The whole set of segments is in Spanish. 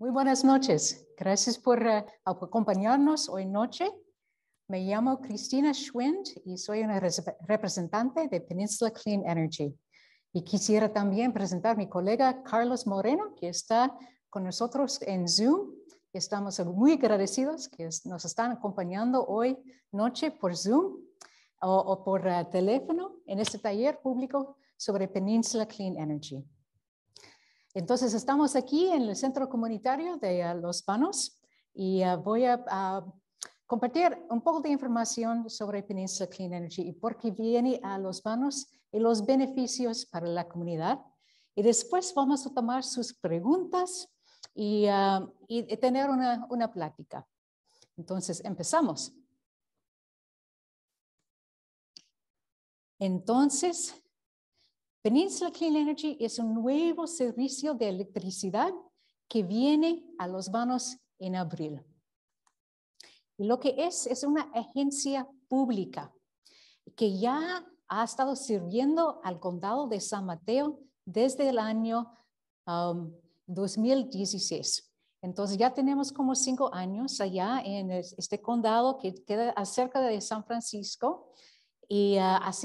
Muy buenas noches. Gracias por eh, acompañarnos hoy noche. Me llamo Cristina Schwind y soy una representante de Peninsula Clean Energy. Y quisiera también presentar a mi colega Carlos Moreno, que está con nosotros en Zoom. Estamos muy agradecidos que nos están acompañando hoy noche por Zoom o, por eh, teléfono en este taller público sobre Peninsula Clean Energy. Entonces, estamos aquí en el centro comunitario de ah, Los Panos y ah, voy a, ah, compartir un poco de información sobre Peninsula Clean Energy y por qué viene a Los Panos y los beneficios para la comunidad. Y después vamos a tomar sus preguntas y, y tener una, una plática. Entonces, empezamos. Entonces, Peninsula Clean Energy es un nuevo servicio de electricidad que viene a Los Vanos en abril. lo que es es una agencia pública que ya ha estado sirviendo al condado de San Mateo desde el año 2016. Um, Entonces ya tenemos como cinco años allá en este condado que queda cerca de San Francisco y ah, ha,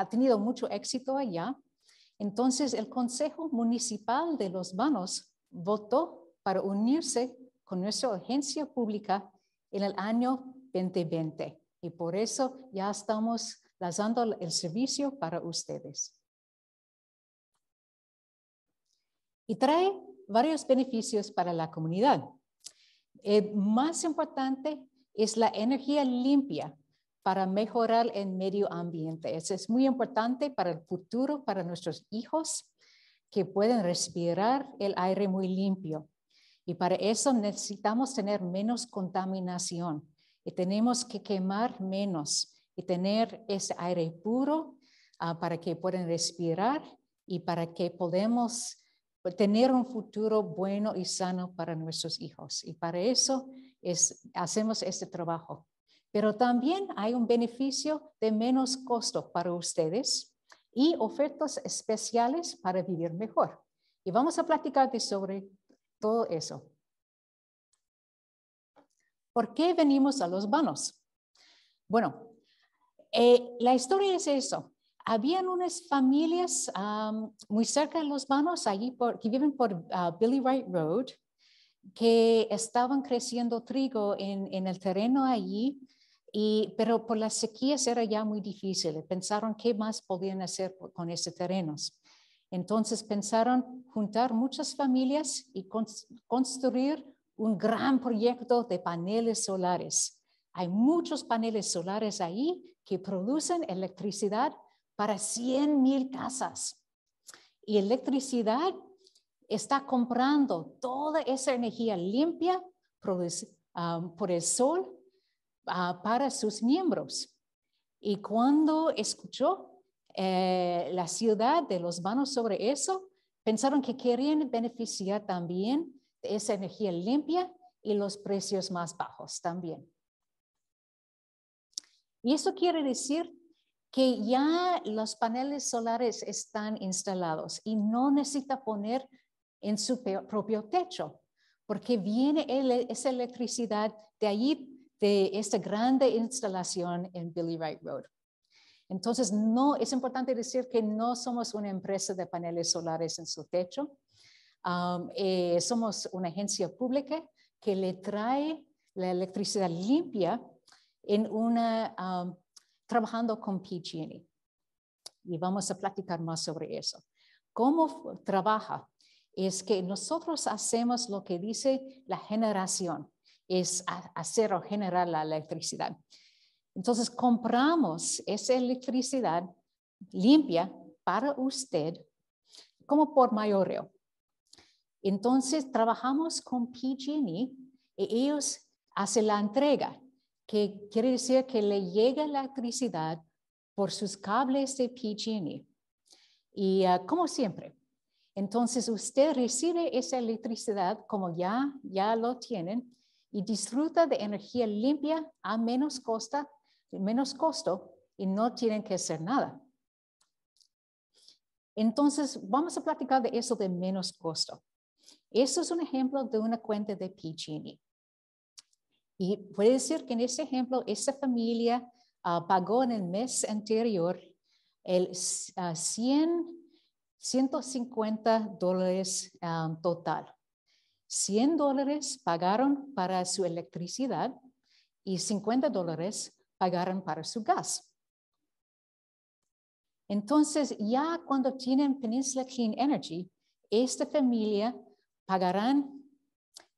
ha tenido mucho éxito allá. Entonces, el Consejo Municipal de Los Vanos votó para unirse con nuestra agencia pública en el año 2020 y por eso ya estamos lanzando el servicio para ustedes. Y trae varios beneficios para la comunidad. El más importante es la energía limpia para mejorar el medio ambiente. Eso es muy importante para el futuro, para nuestros hijos, que pueden respirar el aire muy limpio. Y para eso necesitamos tener menos contaminación y tenemos que quemar menos y tener ese aire puro ah, para que puedan respirar y para que podamos tener un futuro bueno y sano para nuestros hijos. Y para eso es, hacemos este trabajo. Pero también hay un beneficio de menos costo para ustedes y ofertas especiales para vivir mejor. Y vamos a platicar sobre todo eso. ¿Por qué venimos a los Banos? Bueno, eh, la historia es eso. Habían unas familias muy cerca de los Banos allí por, que viven por ah, Billy Wright Road, que estaban creciendo trigo en el terreno allí pero por las sequías era ya muy difícil. Pensaron qué más podían hacer con esos terrenos. Entonces pensaron juntar muchas familias y construir un gran proyecto de paneles solares. Hay muchos paneles solares ahí que producen electricidad para 100 mil casas. Y electricidad está comprando toda esa energía limpia ah, por el sol Ah, para sus miembros. Y cuando escuchó eh, la ciudad de los vanos sobre eso, pensaron que querían beneficiar también de esa energía limpia y los precios más bajos también. Y eso quiere decir que ya los paneles solares están instalados y no necesita poner en su propio techo, porque viene esa electricidad de allí de esta grande instalación en Billy Wright Road. Entonces, no, es importante decir que no somos una empresa de paneles solares en su techo. Um, eh, somos una agencia pública que le trae la electricidad limpia en um, trabajando con PG&E. Y vamos a platicar más sobre eso. ¿Cómo trabaja? Es que nosotros hacemos lo que dice la generación es hacer o generar la electricidad. Entonces compramos esa electricidad limpia para usted como por mayoreo. Entonces trabajamos con PG&E y ellos hacen la entrega, que quiere decir que le llega la electricidad por sus cables de PG&E. Y ah, como siempre, entonces usted recibe esa electricidad como ya, ya lo tienen y disfruta de energía limpia a menos, menos costo y no tienen que hacer nada. Entonces, vamos a platicar de eso de menos costo. Esto es un ejemplo de una cuenta de PG&E. Y puede decir que en este ejemplo, esta familia ah, pagó en el mes anterior el 100, ah, 150 dólares ah, total. 100 dólares pagaron para su electricidad y 50 dólares pagaron para su gas. Entonces, ya cuando tienen Peninsula Clean Energy, esta familia pagarán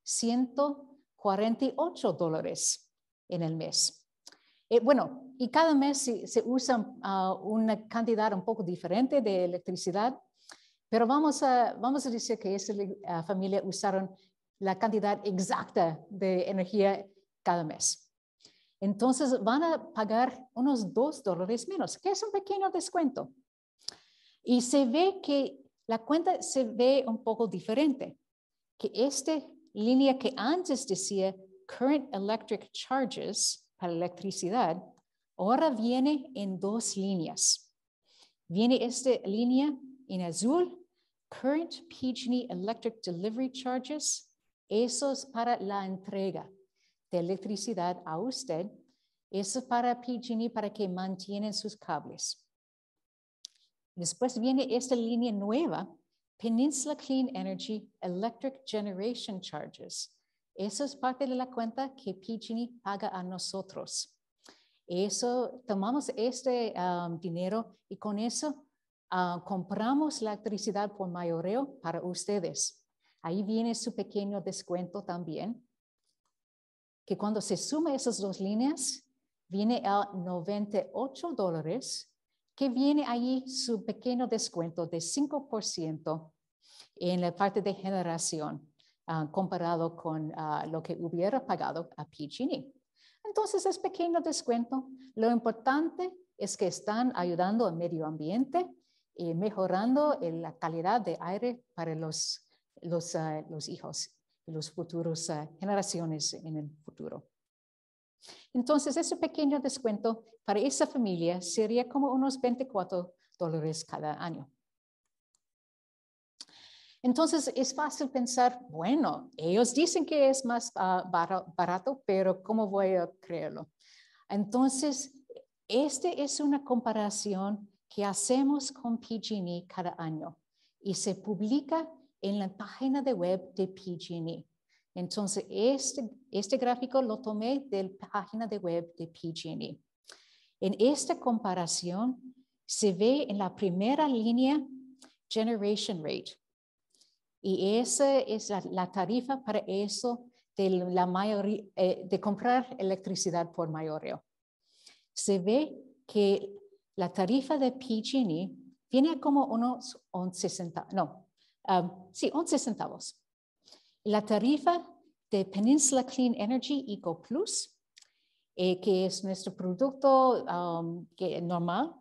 148 dólares en el mes. Eh, bueno, y cada mes se, usa ah, una cantidad un poco diferente de electricidad pero vamos a, decir que esa ah, familia usaron la cantidad exacta de energía cada mes. Entonces van a pagar unos dos dólares menos, que es un pequeño descuento. Y se ve que la cuenta se ve un poco diferente, que esta línea que antes decía Current Electric Charges para electricidad, ahora viene en dos líneas. Viene esta línea en azul current PG&E electric delivery charges, eso es para la entrega de electricidad a usted, eso es para PG&E para que mantienen sus cables. Después viene esta línea nueva, Peninsula Clean Energy Electric Generation Charges. Eso es parte de la cuenta que PG&E paga a nosotros. Eso, tomamos este um, dinero y con eso Ah, compramos la electricidad por mayoreo para ustedes. Ahí viene su pequeño descuento también, que cuando se suma esas dos líneas, viene a 98 dólares, que viene ahí su pequeño descuento de 5% en la parte de generación ah, comparado con ah, lo que hubiera pagado a PG&E. Entonces es pequeño descuento. Lo importante es que están ayudando al medio ambiente eh, mejorando la calidad de aire para los, los, ah, los hijos y las futuras ah, generaciones en el futuro. Entonces, ese pequeño descuento para esa familia sería como unos 24 dólares cada año. Entonces es fácil pensar, bueno, ellos dicen que es más ah, barato, pero ¿cómo voy a creerlo? Entonces, esta es una comparación que hacemos con PG&E cada año y se publica en la página de web de PG&E. Entonces, este, este gráfico lo tomé de la página de web de PG&E. En esta comparación, se ve en la primera línea Generation Rate. Y esa es la, tarifa para eso de, la mayor eh, de comprar electricidad por mayoreo. Se ve que la tarifa de PG&E viene como unos 11 centavos, no, um, sí, 11 centavos. La tarifa de Peninsula Clean Energy Eco Plus, eh, que es nuestro producto um, normal,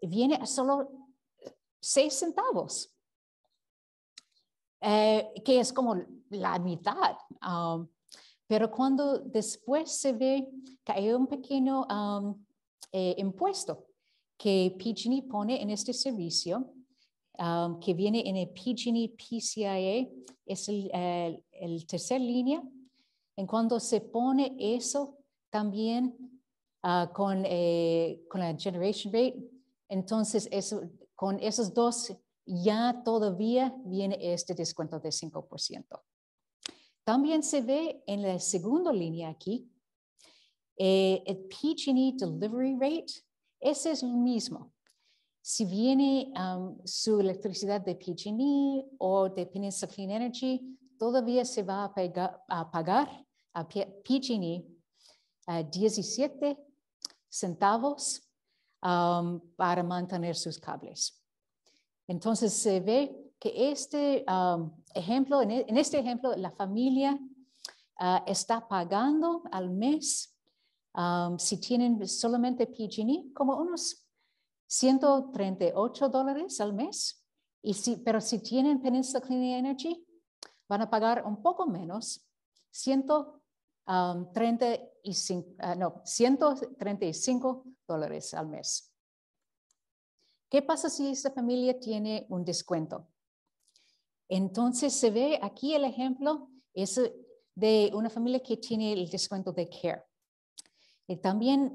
viene a solo 6 centavos, eh, que es como la mitad. Um, pero cuando después se ve que hay un pequeño eh, impuesto que PG&E pone en este servicio, um, que viene en el PG&E PCIA, es el, tercer línea. En cuando se pone eso también ah, con, eh, con la generation rate, entonces eso, con esos dos ya todavía viene este descuento de 5%. También se ve en la segunda línea aquí, eh, el PG&E delivery rate, ese es lo mismo. Si viene su electricidad de PG&E o de Peninsula Clean Energy, todavía se va a, pagar a PG&E 17 centavos para mantener sus cables. Entonces se ve que este ejemplo, e, en, este ejemplo, la familia ah, está pagando al mes si tienen solamente PG&E, como unos 138 dólares al mes. pero si tienen Peninsula Clean Energy, van a pagar un poco menos, 135, ah, dólares al mes. ¿Qué pasa si esta familia tiene un descuento? Entonces se ve aquí el ejemplo de una familia que tiene el descuento de CARE. Y eh, también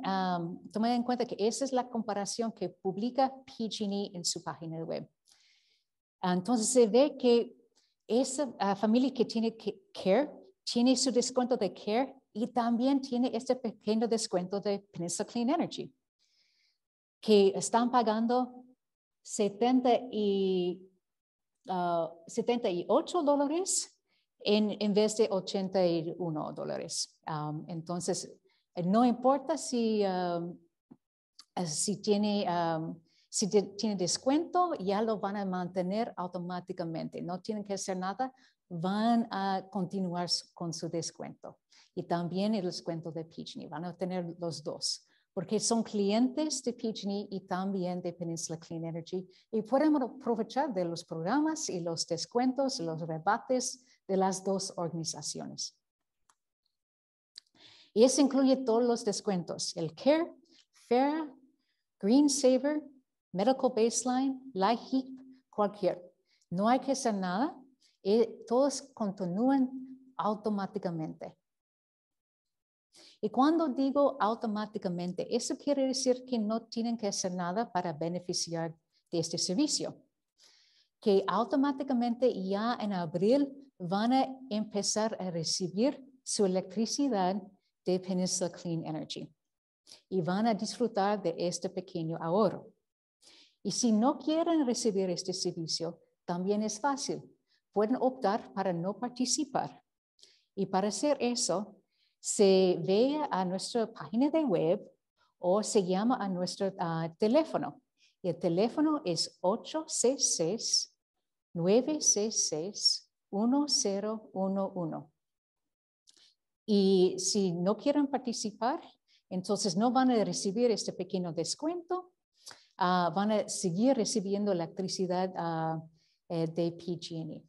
tomen en cuenta que esa es la comparación que publica PG&E en su página web. Ah, entonces se ve que esa ah, familia que tiene CARE tiene su descuento de CARE y también tiene este pequeño descuento de Peninsula Clean Energy, que están pagando 70 y, 78 ah, dólares en, vez de 81 dólares. entonces, eh, no importa si, um, eh, si, um, tiene, descuento, ya lo van a mantener automáticamente. No tienen que hacer nada, van a continuar con su descuento. Y también el descuento de PG&E van a tener los dos porque son clientes de PG&E y también de Peninsula Clean Energy y podemos aprovechar de los programas y los descuentos, los rebates de las dos organizaciones. Y eso incluye todos los descuentos, el CARE, FAIR, Green Saver, Medical Baseline, LIHEAP, cualquier. No hay que hacer nada. Y todos continúan automáticamente. Y cuando digo automáticamente, eso quiere decir que no tienen que hacer nada para beneficiar de este servicio. Que automáticamente ya en abril van a empezar a recibir su electricidad de Peninsula Clean Energy y van a disfrutar de este pequeño ahorro. Y si no quieren recibir este servicio, también es fácil. Pueden optar para no participar. Y para hacer eso, se ve a nuestra página de web o se llama a nuestro ah, teléfono. el teléfono es 866 966 1011. Y si no quieren participar, entonces no van a recibir este pequeño descuento, ah, van a seguir recibiendo electricidad ah, eh, de PG&E.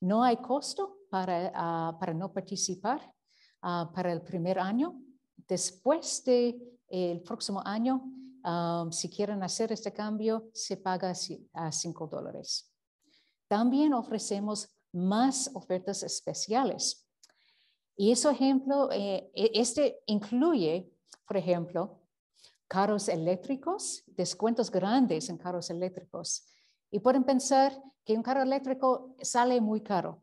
No hay costo para, ah, para no participar para el primer año. Después del eh, el próximo año, si quieren hacer este cambio, se paga a 5 dólares. También ofrecemos más ofertas especiales y ese ejemplo, eh, e, este incluye, por ejemplo, carros eléctricos, descuentos grandes en carros eléctricos. Y pueden pensar que un carro eléctrico sale muy caro,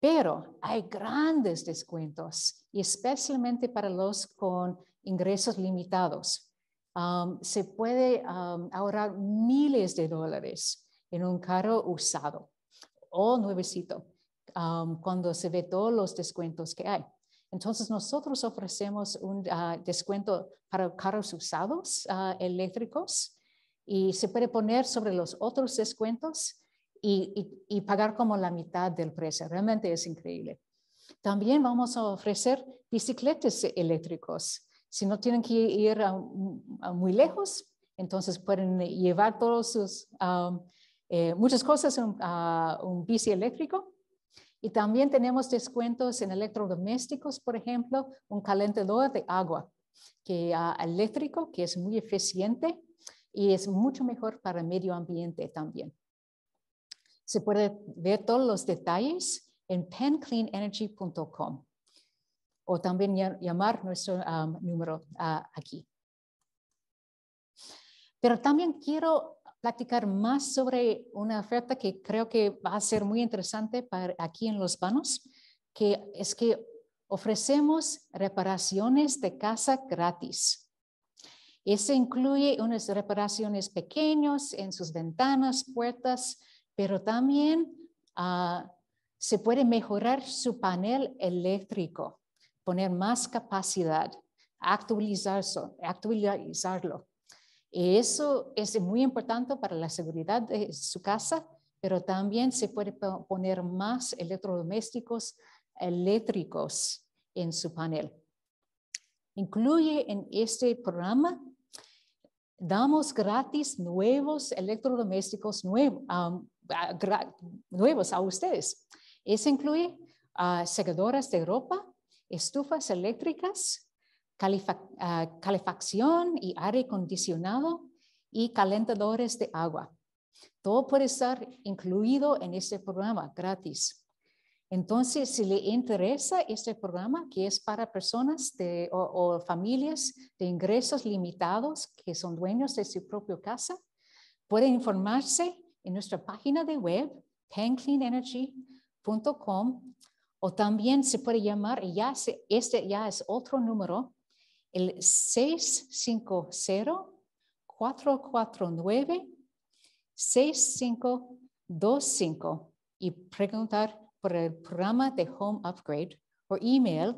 pero hay grandes descuentos, y especialmente para los con ingresos limitados. Um, se puede um, ahorrar miles de dólares en un carro usado o nuevecito cuando se ve todos los descuentos que hay. Entonces nosotros ofrecemos un ah, descuento para carros usados ah, eléctricos y se puede poner sobre los otros descuentos y, pagar como la mitad del precio. Realmente es increíble. También vamos a ofrecer bicicletas eléctricos. Si no tienen que ir muy lejos, entonces pueden llevar todos sus, eh, muchas cosas a ah, un bici eléctrico y también tenemos descuentos en electrodomésticos, por ejemplo, un calentador de agua que, ah, eléctrico que es muy eficiente y es mucho mejor para el medio ambiente también. Se puede ver todos los detalles en pencleanenergy.com o también llamar nuestro ah, número ah, aquí. Pero también quiero platicar más sobre una oferta que creo que va a ser muy interesante para aquí en Los Banos, que es que ofrecemos reparaciones de casa gratis. Eso incluye unas reparaciones pequeñas en sus ventanas, puertas, pero también ah, se puede mejorar su panel eléctrico, poner más capacidad, actualizarlo eso es muy importante para la seguridad de su casa, pero también se puede poner más electrodomésticos eléctricos en su panel. Incluye en este programa, damos gratis nuevos electrodomésticos nuevos a ustedes. Eso incluye ah, secadoras de ropa, estufas eléctricas, Ah, calefacción y aire acondicionado y calentadores de agua. Todo puede estar incluido en este programa gratis. Entonces, si le interesa este programa, que es para personas o, familias de ingresos limitados que son dueños de su propia casa, puede informarse en nuestra página de web, pencleanenergy.com, o también se puede llamar, ya este ya es otro número, el 650-449-6525 y preguntar por el programa de Home Upgrade o email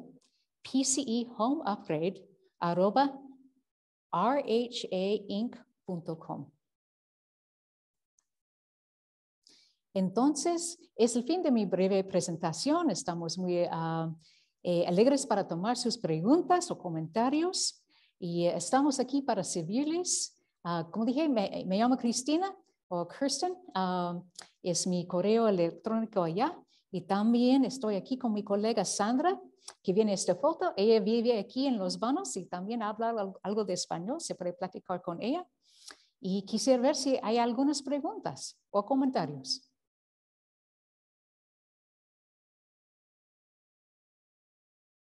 pcehomeupgrade.rhainc.com. E Entonces, es el fin de mi breve presentación. Estamos muy ah, eh, alegres para tomar sus preguntas o comentarios y eh, estamos aquí para servirles. Ah, como dije, me, llamo Cristina o Kirsten, ah, es mi correo electrónico allá y también estoy aquí con mi colega Sandra, que viene esta foto. Ella vive aquí en Los Vanos y también habla algo de español, se puede platicar con ella. Y quisiera ver si hay algunas preguntas o comentarios.